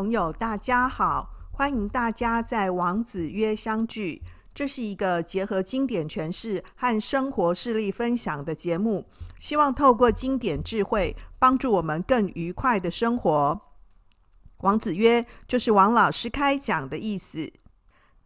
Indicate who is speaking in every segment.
Speaker 1: 朋友，大家好！欢迎大家在王子约相聚。这是一个结合经典诠释和生活事例分享的节目，希望透过经典智慧，帮助我们更愉快的生活。王子约就是王老师开讲的意思。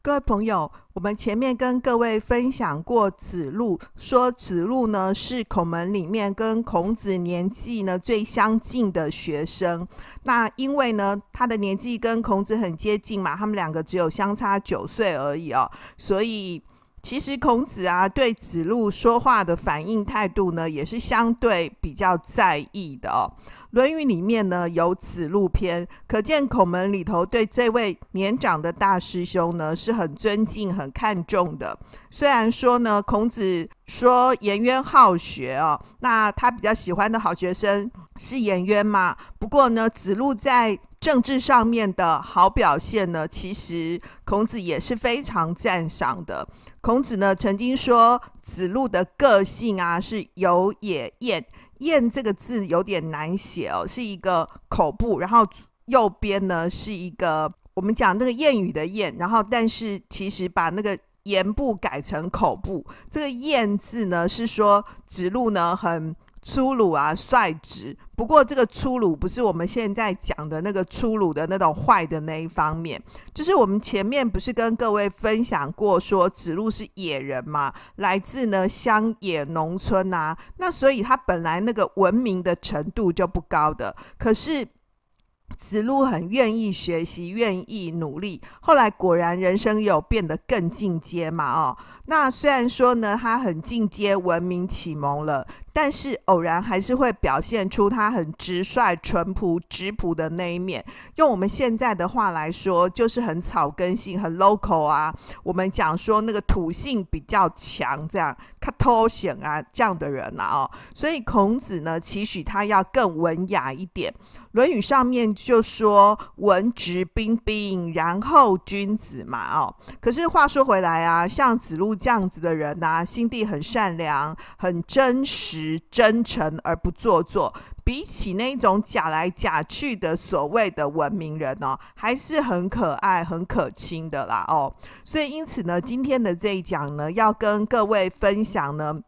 Speaker 1: 各位朋友，我们前面跟各位分享过子路，说子路呢是孔门里面跟孔子年纪呢最相近的学生。那因为呢他的年纪跟孔子很接近嘛，他们两个只有相差九岁而已哦，所以。其实孔子啊，对子路说话的反应态度呢，也是相对比较在意的哦。《论语》里面呢有子路篇，可见孔门里头对这位年长的大师兄呢是很尊敬、很看重的。虽然说呢，孔子说颜渊好学啊，那他比较喜欢的好学生是颜渊嘛。不过呢，子路在政治上面的好表现呢，其实孔子也是非常赞赏的。孔子呢曾经说子路的个性啊是有也厌厌这个字有点难写哦，是一个口部，然后右边呢是一个我们讲那个谚语的谚，然后但是其实把那个言部改成口部，这个厌字呢是说子路呢很。粗鲁啊，率直。不过这个粗鲁不是我们现在讲的那个粗鲁的那种坏的那一方面。就是我们前面不是跟各位分享过，说子路是野人嘛，来自呢乡野农村呐。那所以他本来那个文明的程度就不高的。可是子路很愿意学习，愿意努力。后来果然人生有变得更进阶嘛，哦。那虽然说呢，他很进阶文明启蒙了。但是偶然还是会表现出他很直率、淳朴、质朴的那一面。用我们现在的话来说，就是很草根性、很 local 啊。我们讲说那个土性比较强，这样 c u t u 啊这样的人啊，哦。所以孔子呢，期许他要更文雅一点。《论语》上面就说“文质彬彬，然后君子”嘛哦。可是话说回来啊，像子路这样子的人呐，心地很善良，很真实。真诚而不做作，比起那种假来假去的所谓的文明人哦，还是很可爱、很可亲的啦哦。所以因此呢，今天的这一讲呢，要跟各位分享呢，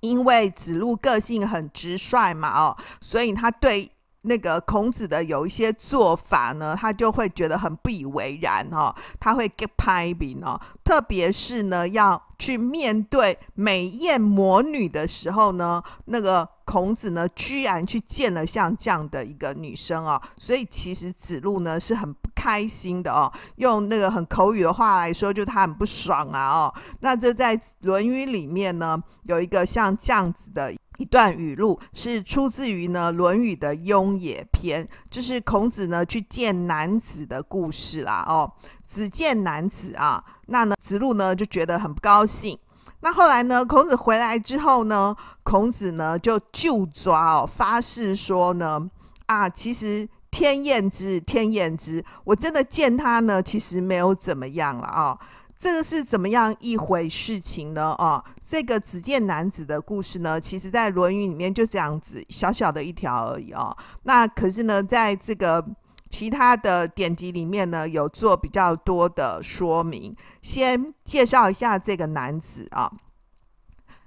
Speaker 1: 因为子路个性很直率嘛哦，所以他对。那个孔子的有一些做法呢，他就会觉得很不以为然哦，他会 get a n g y 哦，特别是呢，要去面对美艳魔女的时候呢，那个孔子呢，居然去见了像这样的一个女生哦，所以其实子路呢是很不开心的哦，用那个很口语的话来说，就他很不爽啊哦，那这在《论语》里面呢，有一个像这样子的。一段语录是出自于呢《论语》的《雍也》篇，就是孔子呢去见男子的故事啦。哦，只见男子啊，那呢子路呢就觉得很不高兴。那后来呢，孔子回来之后呢，孔子呢就就抓哦发誓说呢，啊，其实天厌之，天厌之，我真的见他呢，其实没有怎么样了啊。这个是怎么样一回事情呢？哦，这个子见男子的故事呢，其实在《论语》里面就这样子小小的一条而已哦。那可是呢，在这个其他的典籍里面呢，有做比较多的说明。先介绍一下这个男子啊，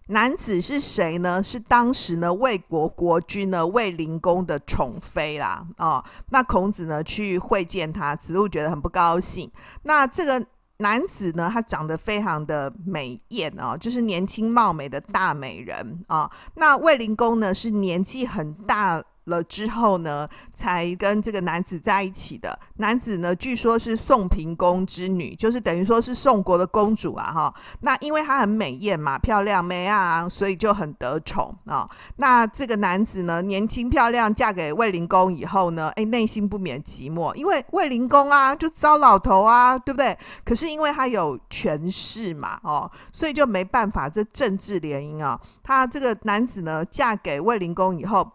Speaker 1: 男子是谁呢？是当时呢，魏国国君呢，魏灵公的宠妃啦。哦，那孔子呢，去会见他，子路觉得很不高兴。那这个。男子呢，他长得非常的美艳啊，就是年轻貌美的大美人啊。那卫灵公呢，是年纪很大。了之后呢，才跟这个男子在一起的。男子呢，据说是宋平公之女，就是等于说是宋国的公主啊，哈。那因为她很美艳嘛，漂亮美啊，所以就很得宠啊。那这个男子呢，年轻漂亮，嫁给卫灵公以后呢，哎，内心不免寂寞，因为卫灵公啊，就糟老头啊，对不对？可是因为他有权势嘛，哦，所以就没办法，这政治联姻啊。他这个男子呢，嫁给卫灵公以后。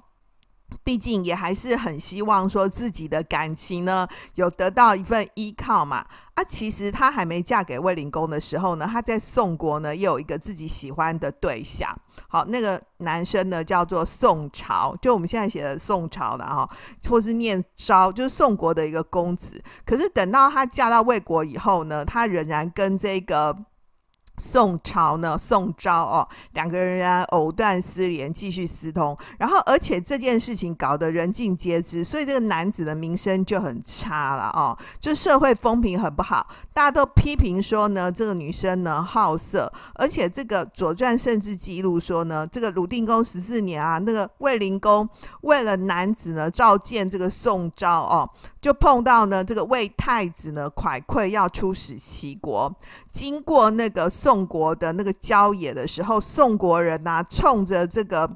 Speaker 1: 毕竟也还是很希望说自己的感情呢有得到一份依靠嘛啊，其实她还没嫁给卫灵公的时候呢，她在宋国呢又有一个自己喜欢的对象。好，那个男生呢叫做宋朝，就我们现在写的宋朝的哈，或是念昭，就是宋国的一个公子。可是等到她嫁到魏国以后呢，她仍然跟这个。宋朝呢，宋昭哦，两个人藕断丝连，继续私通，然后而且这件事情搞得人尽皆知，所以这个男子的名声就很差了哦，就社会风评很不好，大家都批评说呢，这个女生呢好色，而且这个《左传》甚至记录说呢，这个鲁定公十四年啊，那个卫灵公为了男子呢，召见这个宋昭哦。就碰到呢，这个魏太子呢，蒯聩要出使齐国，经过那个宋国的那个郊野的时候，宋国人呐，冲着这个。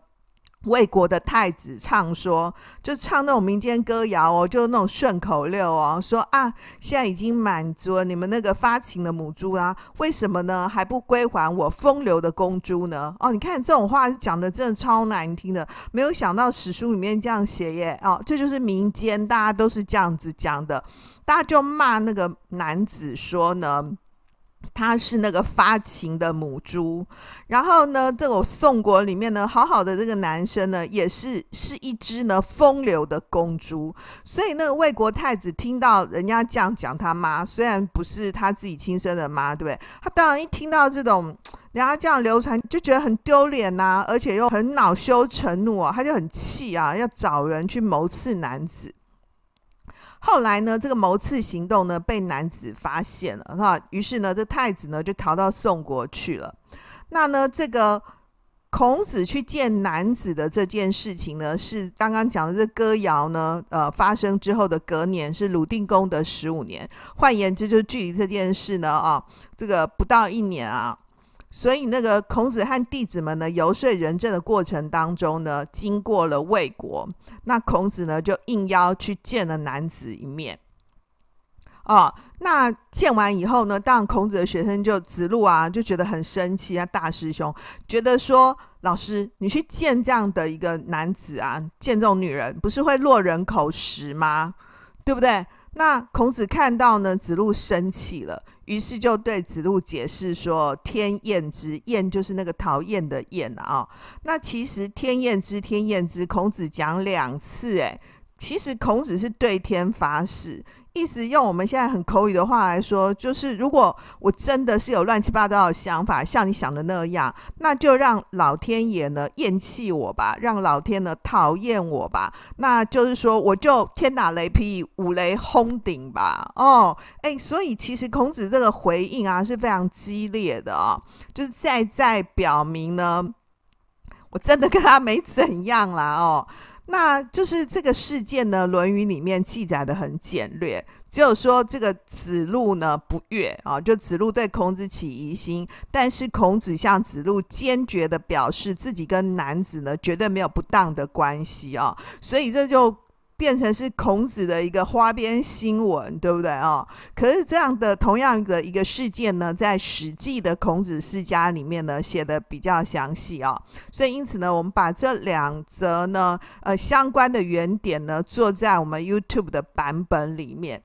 Speaker 1: 魏国的太子唱说，就唱那种民间歌谣哦，就那种顺口溜哦，说啊，现在已经满足了你们那个发情的母猪啦，为什么呢？还不归还我风流的公猪呢？哦，你看这种话讲的真的超难听的，没有想到史书里面这样写耶，哦，这就是民间大家都是这样子讲的，大家就骂那个男子说呢。他是那个发情的母猪，然后呢，这个宋国里面呢，好好的这个男生呢，也是是一只呢风流的公猪，所以那个魏国太子听到人家这样讲他妈，虽然不是他自己亲生的妈，对不对？他当然一听到这种 人家这样流传，就觉得很丢脸呐，而且又很恼羞成怒啊，他就很气啊，要找人去谋刺男子。后来呢，这个谋刺行动呢被男子发现了，哈，于是呢，这太子呢就逃到宋国去了。那呢，这个孔子去见男子的这件事情呢，是刚刚讲的这歌谣呢，呃，发生之后的隔年，是鲁定公的十五年。换言之，就距离这件事呢，啊，这个不到一年啊。所以，那个孔子和弟子们呢，游说仁政的过程当中呢，经过了魏国，那孔子呢就应邀去见了男子一面。哦，那见完以后呢，当孔子的学生就子路啊，就觉得很生气啊，大师兄觉得说，老师你去见这样的一个男子啊，见这种女人，不是会落人口实吗？对不对？那孔子看到呢，子路生气了。于是就对子路解释说：“天厌之，厌就是那个讨厌的厌啊。那其实天厌之，天厌之，孔子讲两次，哎，其实孔子是对天发誓。”意思用我们现在很口语的话来说，就是如果我真的是有乱七八糟的想法，像你想的那样，那就让老天爷呢厌弃我吧，让老天呢讨厌我吧，那就是说我就天打雷劈，五雷轰顶吧。哦，哎，所以其实孔子这个回应啊是非常激烈的啊，就是再再表明呢，我真的跟他没怎样啦，哦。那就是这个事件呢，《论语》里面记载的很简略，只有说这个子路呢不悦啊，就子路对孔子起疑心，但是孔子向子路坚决的表示自己跟男子呢绝对没有不当的关系啊，所以这就。变成是孔子的一个花边新闻，对不对啊？可是这样的同样的一个事件呢，在《史记》的孔子世家里面呢，写的比较详细啊。所以因此呢，我们把这两则呢，呃，相关的原点呢，做在我们 YouTube 的版本里面。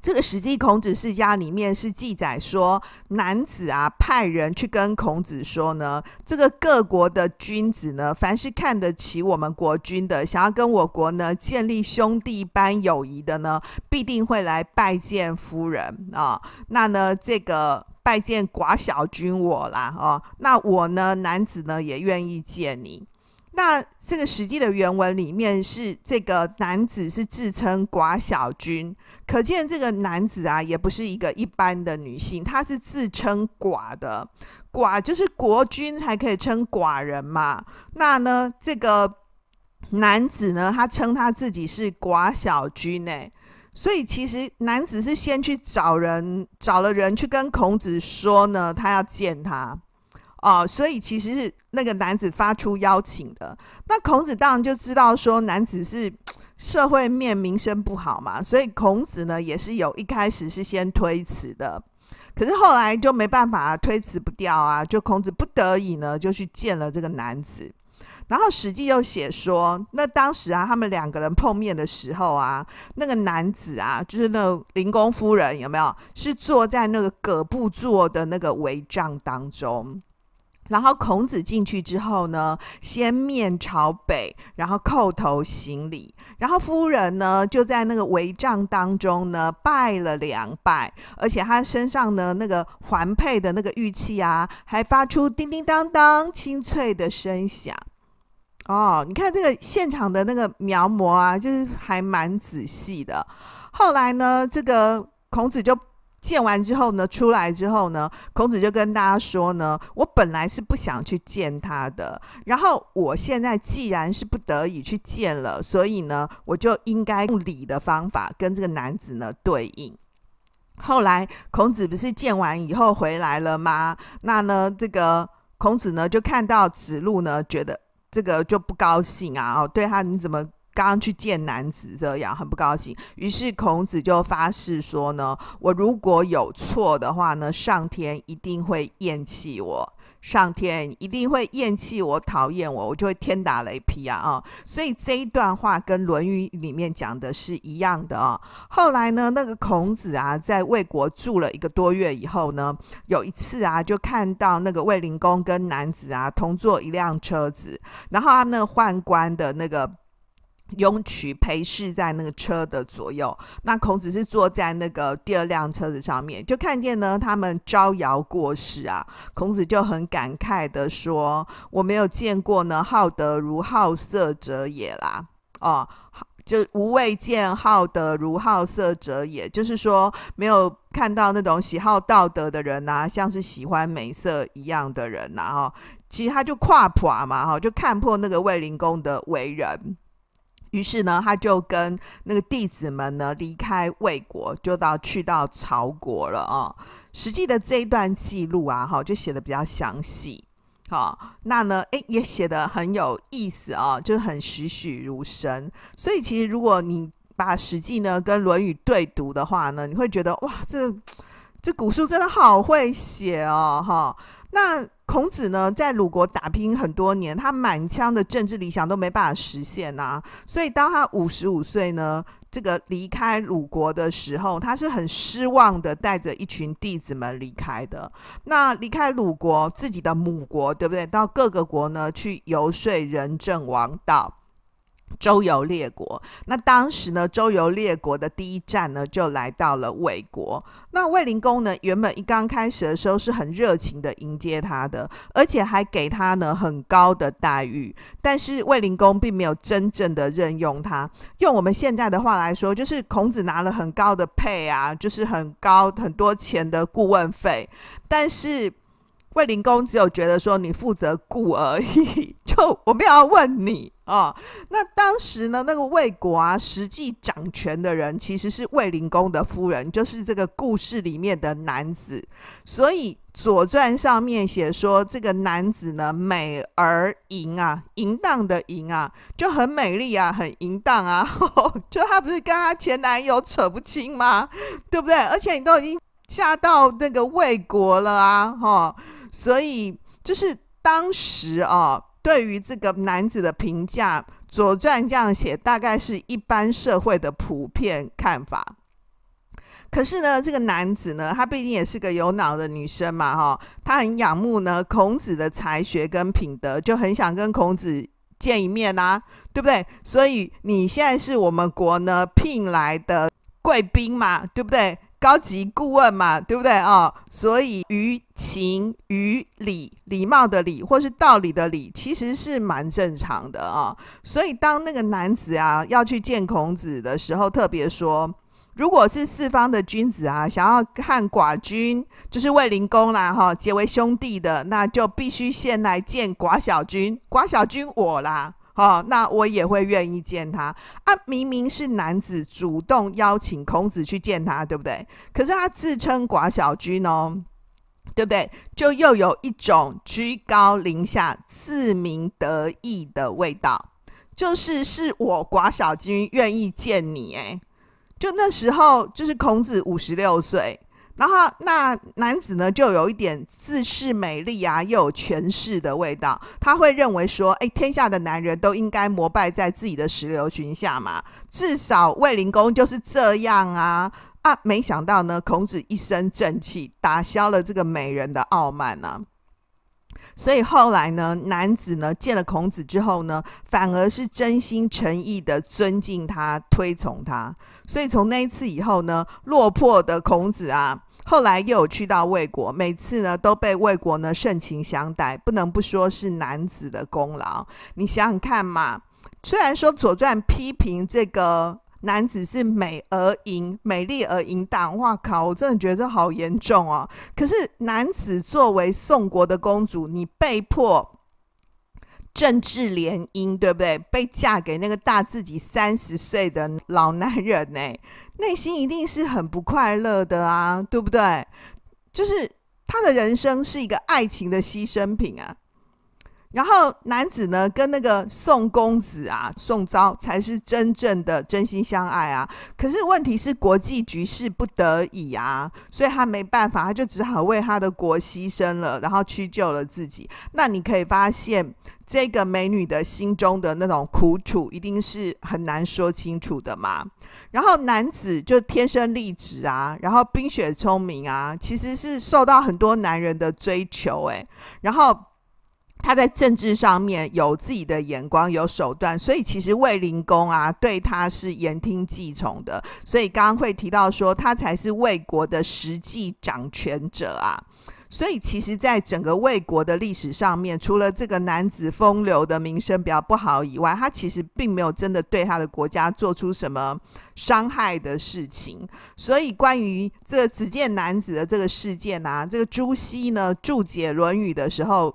Speaker 1: 这个《史记·孔子世家》里面是记载说，男子啊，派人去跟孔子说呢，这个各国的君子呢，凡是看得起我们国君的，想要跟我国呢建立兄弟般友谊的呢，必定会来拜见夫人啊。那呢，这个拜见寡小君我啦，哦，那我呢，男子呢也愿意见你。那这个《史记》的原文里面是这个男子是自称寡小君，可见这个男子啊也不是一个一般的女性，他是自称寡的，寡就是国君才可以称寡人嘛。那呢，这个男子呢，他称他自己是寡小君呢，所以其实男子是先去找人，找了人去跟孔子说呢，他要见他。哦，所以其实是那个男子发出邀请的。那孔子当然就知道说男子是社会面名声不好嘛，所以孔子呢也是有一开始是先推辞的，可是后来就没办法推辞不掉啊，就孔子不得已呢就去见了这个男子。然后《史记》又写说，那当时啊他们两个人碰面的时候啊，那个男子啊就是那个灵公夫人有没有？是坐在那个葛布座的那个帷帐当中。然后孔子进去之后呢，先面朝北，然后叩头行礼。然后夫人呢，就在那个帷帐当中呢，拜了两拜，而且他身上呢，那个环佩的那个玉器啊，还发出叮叮当当清脆的声响。哦，你看这个现场的那个描摹啊，就是还蛮仔细的。后来呢，这个孔子就。见完之后呢，出来之后呢，孔子就跟大家说呢：“我本来是不想去见他的，然后我现在既然是不得已去见了，所以呢，我就应该用礼的方法跟这个男子呢对应。”后来孔子不是见完以后回来了吗？那呢，这个孔子呢就看到子路呢，觉得这个就不高兴啊！哦，对他你怎么？刚刚去见男子，这样很不高兴。于是孔子就发誓说呢：“我如果有错的话呢，上天一定会厌弃我，上天一定会厌弃我，讨厌我，我就会天打雷劈啊！”啊，所以这一段话跟《论语》里面讲的是一样的啊。后来呢，那个孔子啊，在魏国住了一个多月以后呢，有一次啊，就看到那个卫灵公跟男子啊同坐一辆车子，然后他们宦官的那个。雍渠陪侍在那个车的左右，那孔子是坐在那个第二辆车子上面，就看见呢他们招摇过市啊。孔子就很感慨的说：“我没有见过呢好德如好色者也啦，哦，就无未见好德如好色者，也就是说没有看到那种喜好道德的人呐，像是喜欢美色一样的人呐。哈，其实他就跨垮嘛，哈，就看破那个卫灵公的为人。”于是呢，他就跟那个弟子们呢，离开魏国，就到去到曹国了啊。《史记》的这一段记录啊，哈，就写的比较详细，好，那呢，诶，也写的很有意思啊，就是很栩栩如生。所以，其实如果你把《史记》呢跟《论语》对读的话呢，你会觉得哇，这这古书真的好会写哦，哈。那孔子呢，在鲁国打拼很多年，他满腔的政治理想都没办法实现呐。所以，当他五十五岁呢，这个离开鲁国的时候，他是很失望的，带着一群弟子们离开的。那离开鲁国，自己的母国，对不对？到各个国呢，去游说仁政王道。周游列国，那当时呢，周游列国的第一站呢，就来到了魏国。那魏灵公呢，原本一刚开始的时候是很热情的迎接他的，而且还给他呢很高的待遇。但是魏灵公并没有真正的任用他。用我们现在的话来说，就是孔子拿了很高的配啊，就是很高很多钱的顾问费，但是。卫灵公只有觉得说你负责雇而已，就我没有要问你啊。那当时呢，那个魏国啊，实际掌权的人其实是卫灵公的夫人，就是这个故事里面的男子。所以《左传》上面写说，这个男子呢，美而淫啊，淫荡的淫啊，就很美丽啊，很淫荡啊。就他不是跟他前男友扯不清吗？对不对？而且你都已经嫁到那个魏国了啊，哈。所以，就是当时啊，对于这个男子的评价，《左传》这样写，大概是一般社会的普遍看法。可是呢，这个男子呢，他毕竟也是个有脑的女生嘛，哈，他很仰慕呢孔子的才学跟品德，就很想跟孔子见一面啦，对不对？所以你现在是我们国呢聘来的贵宾嘛，对不对？高级顾问嘛，对不对啊？所以于情于理，礼貌的礼或是道理的理，其实是蛮正常的啊。所以当那个男子啊要去见孔子的时候，特别说，如果是四方的君子啊，想要看寡君，就是卫灵公啦，哈，结为兄弟的，那就必须先来见寡小君，寡小君我啦。哦，那我也会愿意见他啊！明明是男子主动邀请孔子去见他，对不对？可是他自称寡小君哦，对不对？就又有一种居高临下、自鸣得意的味道，就是是我寡小君愿意见你诶。就那时候，就是孔子五十六岁。然后，那男子呢，就有一点自恃美丽啊，又有权势的味道。他会认为说，哎，天下的男人都应该膜拜在自己的石榴裙下嘛。至少卫灵公就是这样啊啊！没想到呢，孔子一身正气，打消了这个美人的傲慢呢。所以后来呢，男子呢见了孔子之后呢，反而是真心诚意的尊敬他、推崇他。所以从那一次以后呢，落魄的孔子啊。后来又有去到魏国，每次呢都被魏国呢盛情相待，不能不说是男子的功劳。你想想看嘛，虽然说《左传》批评这个男子是美而淫，美丽而淫荡，哇靠，我真的觉得这好严重哦。可是男子作为宋国的公主，你被迫。政治联姻，对不对？被嫁给那个大自己三十岁的老男人呢，内心一定是很不快乐的啊，对不对？就是他的人生是一个爱情的牺牲品啊。然后男子呢，跟那个宋公子啊，宋昭才是真正的真心相爱啊。可是问题是国际局势不得已啊，所以他没办法，他就只好为他的国牺牲了，然后屈就了自己。那你可以发现这个美女的心中的那种苦楚，一定是很难说清楚的嘛。然后男子就天生丽质啊，然后冰雪聪明啊，其实是受到很多男人的追求诶，然后。他在政治上面有自己的眼光，有手段，所以其实卫灵公啊，对他是言听计从的。所以刚刚会提到说，他才是魏国的实际掌权者啊。所以其实，在整个魏国的历史上面，除了这个男子风流的名声比较不好以外，他其实并没有真的对他的国家做出什么伤害的事情。所以关于这个子见男子的这个事件啊，这个朱熹呢注解《论语》的时候。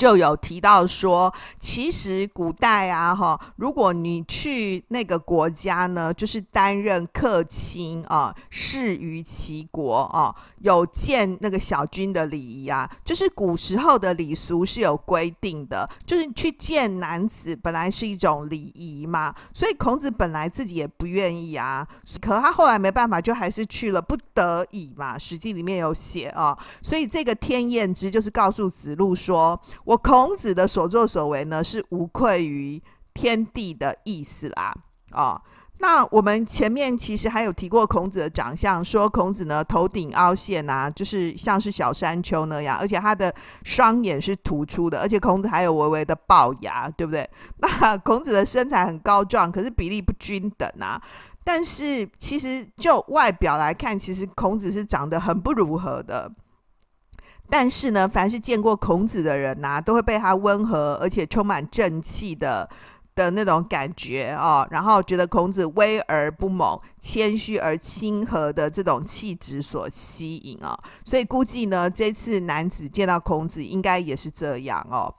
Speaker 1: 就有提到说，其实古代啊，哈，如果你去那个国家呢，就是担任客卿啊，事于齐国啊，有见那个小君的礼仪啊，就是古时候的礼俗是有规定的，就是去见男子本来是一种礼仪嘛，所以孔子本来自己也不愿意啊，可他后来没办法，就还是去了，不得已嘛。《史记》里面有写啊，所以这个天厌之就是告诉子路说。我孔子的所作所为呢，是无愧于天地的意思啦。哦，那我们前面其实还有提过孔子的长相，说孔子呢头顶凹陷啊，就是像是小山丘那样，而且他的双眼是突出的，而且孔子还有微微的龅牙，对不对？那孔子的身材很高壮，可是比例不均等啊。但是其实就外表来看，其实孔子是长得很不如何的。但是呢，凡是见过孔子的人呐，都会被他温和而且充满正气的的那种感觉哦，然后觉得孔子威而不猛、谦虚而亲和的这种气质所吸引哦，所以估计呢，这次男子见到孔子应该也是这样哦。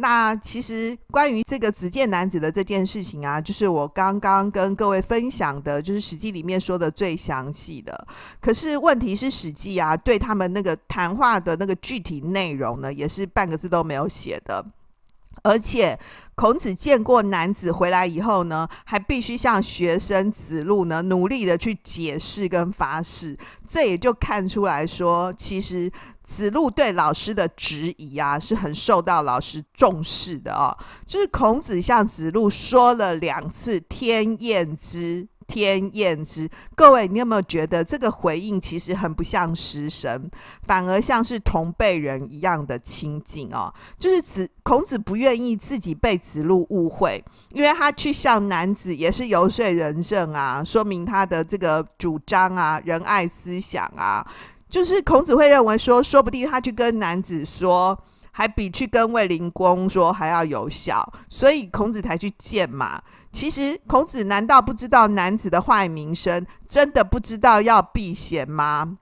Speaker 1: 那其实关于这个子健男子的这件事情啊，就是我刚刚跟各位分享的，就是《史记》里面说的最详细的。可是问题是，《史记》啊，对他们那个谈话的那个具体内容呢，也是半个字都没有写的。而且孔子见过男子回来以后呢，还必须向学生子路呢努力的去解释跟发誓，这也就看出来说，其实子路对老师的质疑啊，是很受到老师重视的哦。就是孔子向子路说了两次“天厌之”。天厌之，各位，你有没有觉得这个回应其实很不像食神，反而像是同辈人一样的亲近哦？就是子孔子不愿意自己被子路误会，因为他去向男子也是游说仁政啊，说明他的这个主张啊，仁爱思想啊，就是孔子会认为说，说不定他去跟男子说。还比去跟卫灵公说还要有效，所以孔子才去见嘛。其实孔子难道不知道男子的坏名声，真的不知道要避嫌吗？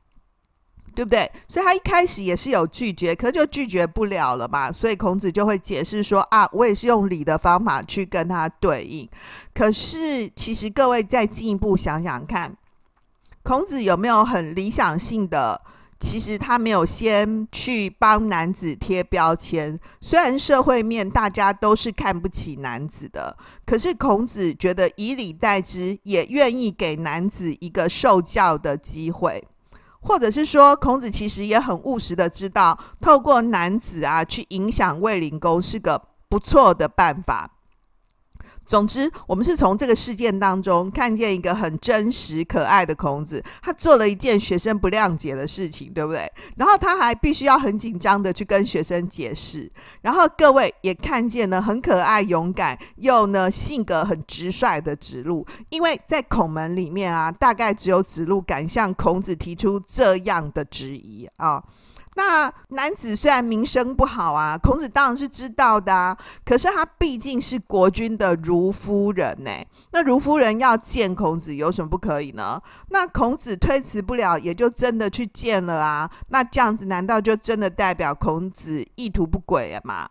Speaker 1: 对不对？所以他一开始也是有拒绝，可就拒绝不了了嘛。所以孔子就会解释说：“啊，我也是用礼的方法去跟他对应。”可是，其实各位再进一步想想看，孔子有没有很理想性的？其实他没有先去帮男子贴标签，虽然社会面大家都是看不起男子的，可是孔子觉得以礼待之，也愿意给男子一个受教的机会，或者是说，孔子其实也很务实的知道，透过男子啊去影响卫灵公是个不错的办法。总之，我们是从这个事件当中看见一个很真实可爱的孔子。他做了一件学生不谅解的事情，对不对？然后他还必须要很紧张的去跟学生解释。然后各位也看见了很可爱、勇敢又呢性格很直率的子路，因为在孔门里面啊，大概只有子路敢向孔子提出这样的质疑啊。那男子虽然名声不好啊，孔子当然是知道的啊。可是他毕竟是国君的如夫人呢，那如夫人要见孔子有什么不可以呢？那孔子推辞不了，也就真的去见了啊。那这样子难道就真的代表孔子意图不轨了吗？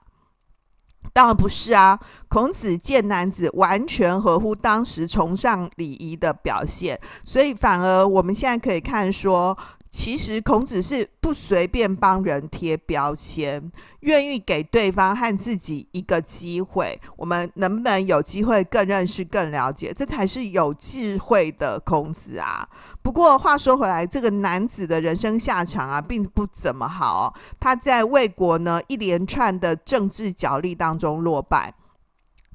Speaker 1: 当然不是啊。孔子见男子，完全合乎当时崇尚礼仪的表现，所以反而我们现在可以看说。其实孔子是不随便帮人贴标签，愿意给对方和自己一个机会。我们能不能有机会更认识、更了解？这才是有智慧的孔子啊。不过话说回来，这个男子的人生下场啊，并不怎么好。他在魏国呢一连串的政治角力当中落败。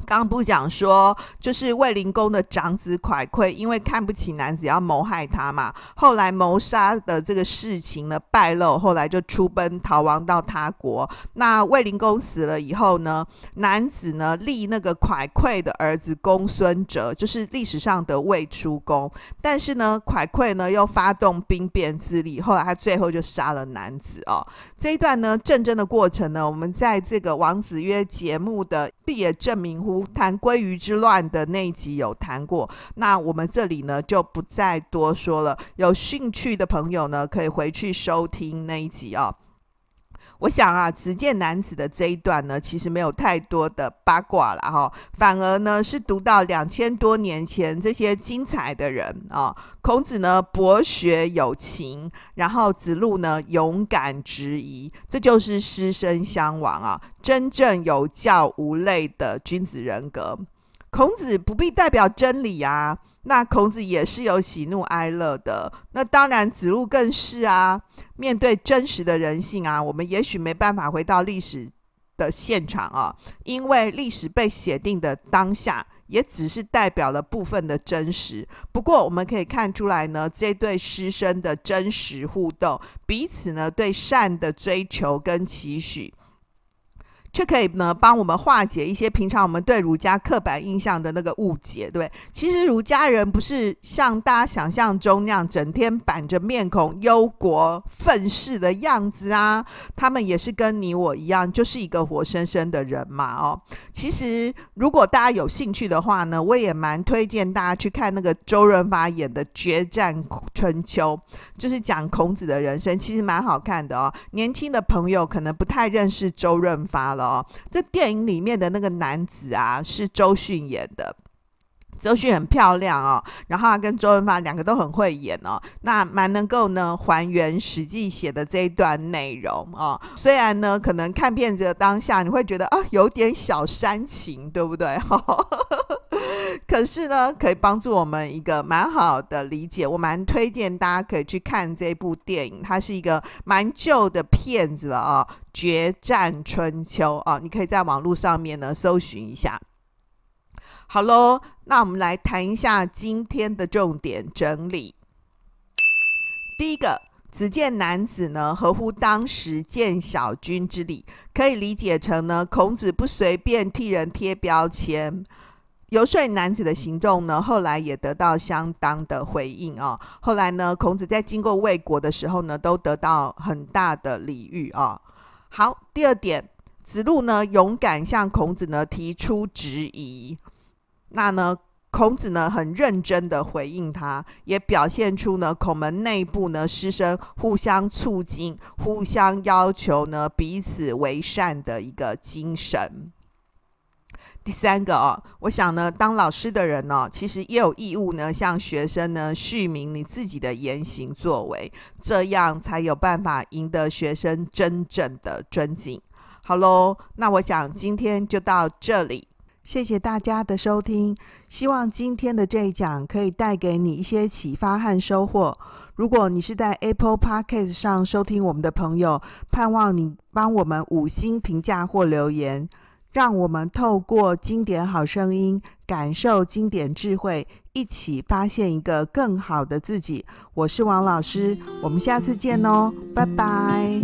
Speaker 1: 刚不讲说，就是卫灵公的长子蒯聩，因为看不起男子，要谋害他嘛。后来谋杀的这个事情呢败露，后来就出奔逃亡到他国。那卫灵公死了以后呢，男子呢立那个蒯聩的儿子公孙哲，就是历史上的卫出公。但是呢，蒯聩呢又发动兵变自立，后来他最后就杀了男子哦。这一段呢战争的过程呢，我们在这个王子约》节目的毕业证明。谈鲑鱼之乱的那一集有谈过，那我们这里呢就不再多说了。有兴趣的朋友呢，可以回去收听那一集啊。我想啊，子见男子的这一段呢，其实没有太多的八卦了哈，反而呢是读到两千多年前这些精彩的人啊。孔子呢博学有情，然后子路呢勇敢执疑，这就是师生相往啊，真正有教无类的君子人格。孔子不必代表真理啊，那孔子也是有喜怒哀乐的，那当然子路更是啊。面对真实的人性啊，我们也许没办法回到历史的现场啊，因为历史被写定的当下，也只是代表了部分的真实。不过我们可以看出来呢，这对师生的真实互动，彼此呢对善的追求跟期许。却可以呢帮我们化解一些平常我们对儒家刻板印象的那个误解，对，其实儒家人不是像大家想象中那样整天板着面孔忧国愤世的样子啊，他们也是跟你我一样，就是一个活生生的人嘛哦。其实如果大家有兴趣的话呢，我也蛮推荐大家去看那个周润发演的《决战春秋》，就是讲孔子的人生，其实蛮好看的哦。年轻的朋友可能不太认识周润发哦，这电影里面的那个男子啊，是周迅演的。周迅很漂亮哦，然后他跟周润发两个都很会演哦，那蛮能够呢还原实际写的这一段内容哦。虽然呢，可能看片子的当下你会觉得啊，有点小煽情，对不对？哈。可是呢，可以帮助我们一个蛮好的理解。我蛮推荐大家可以去看这部电影，它是一个蛮旧的片子了啊，《决战春秋》啊，你可以在网络上面呢搜寻一下。好喽，那我们来谈一下今天的重点整理。第一个，子见男子呢，合乎当时见小君之礼，可以理解成呢，孔子不随便替人贴标签。游说男子的行动呢，后来也得到相当的回应啊。后来呢，孔子在经过魏国的时候呢，都得到很大的礼遇啊。好，第二点，子路呢勇敢向孔子呢提出质疑，那呢，孔子呢很认真的回应他，也表现出呢孔门内部呢师生互相促进、互相要求呢彼此为善的一个精神。第三个哦，我想呢，当老师的人呢，其实也有义务呢，向学生呢，叙明你自己的言行作为，这样才有办法赢得学生真正的尊敬。好喽，那我想今天就到这里，谢谢大家的收听，希望今天的这一讲可以带给你一些启发和收获。如果你是在 Apple Podcast 上收听我们的朋友，盼望你帮我们五星评价或留言。让我们透过经典好声音，感受经典智慧，一起发现一个更好的自己。我是王老师，我们下次见哦，拜拜。